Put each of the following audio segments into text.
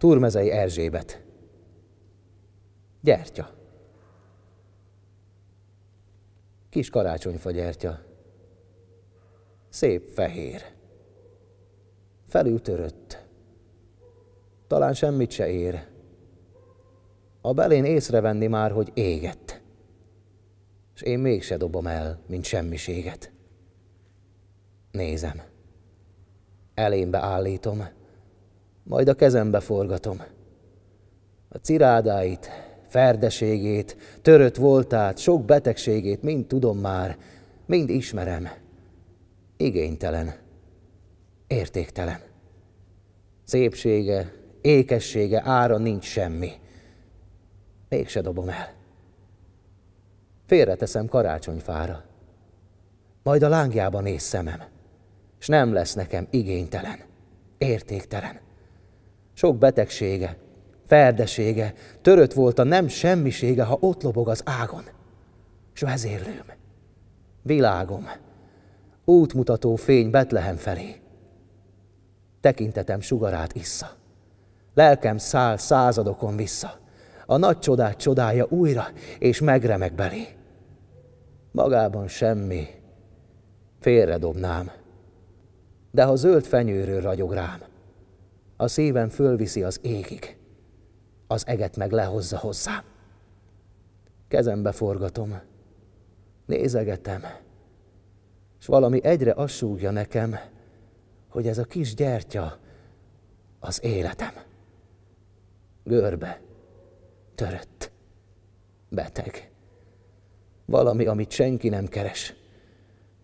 Turmezei Erzsébet. Gyertya. Kis karácsonyfa gyertya. Szép fehér. Felültörött. Talán semmit se ér. A belén észrevenni már, hogy égett. És én mégse dobom el, mint semmiséget. Nézem. Elémbe állítom majd a kezembe forgatom. A cirádáit, ferdeségét, törött voltát, sok betegségét mind tudom már, mind ismerem. Igénytelen, értéktelen. Szépsége, ékessége, ára nincs semmi. Mégse dobom el. Félreteszem karácsonyfára. Majd a lángjába néz szemem, s nem lesz nekem igénytelen, értéktelen. Sok betegsége, ferdesége, törött volt a nem semmisége, ha ott lobog az ágon. S vezérlőm, világom, útmutató fény Betlehem felé. Tekintetem sugarát issza, lelkem száll századokon vissza, a nagy csodát csodája újra, és megremek belé. Magában semmi, félredobnám, de ha zöld fenyőről ragyog rám, a szíven fölviszi az égig, az eget meg lehozza hozzám. Kezembe forgatom, nézegetem, és valami egyre assúgja nekem, hogy ez a kis gyertya az életem. Görbe, törött, beteg. Valami, amit senki nem keres,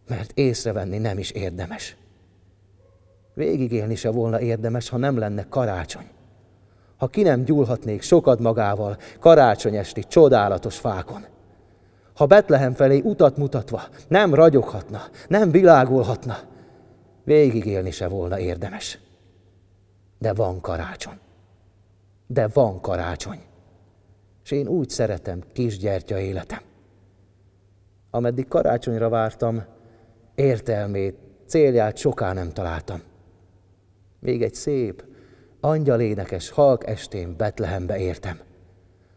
mert észrevenni nem is érdemes végigélni se volna érdemes, ha nem lenne karácsony. Ha ki nem gyúlhatnék sokat magával karácsony esti csodálatos fákon. Ha Betlehem felé utat mutatva nem ragyoghatna, nem világolhatna, végigélni se volna érdemes. De van karácsony. De van karácsony. És én úgy szeretem kisgyertya életem. Ameddig karácsonyra vártam, értelmét, célját soká nem találtam még egy szép, angyalénekes halk estén Betlehembe értem,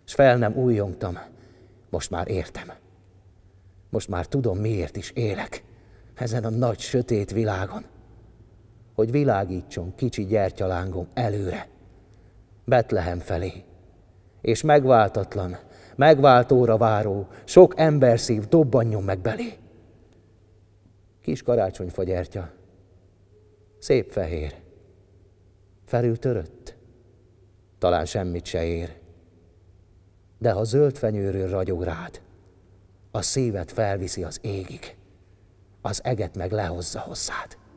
és fel nem újjongtam, most már értem. Most már tudom, miért is élek ezen a nagy sötét világon, hogy világítson kicsi gyertyalángom előre, Betlehem felé, és megváltatlan, megváltóra váró, sok ember szív dobbanjon meg belé. Kis karácsonyfa gyertya, szép fehér, Felültörött? Talán semmit se ér. De ha zöld fenyőről ragyog rád, a szívet felviszi az égig, az eget meg lehozza hozzád.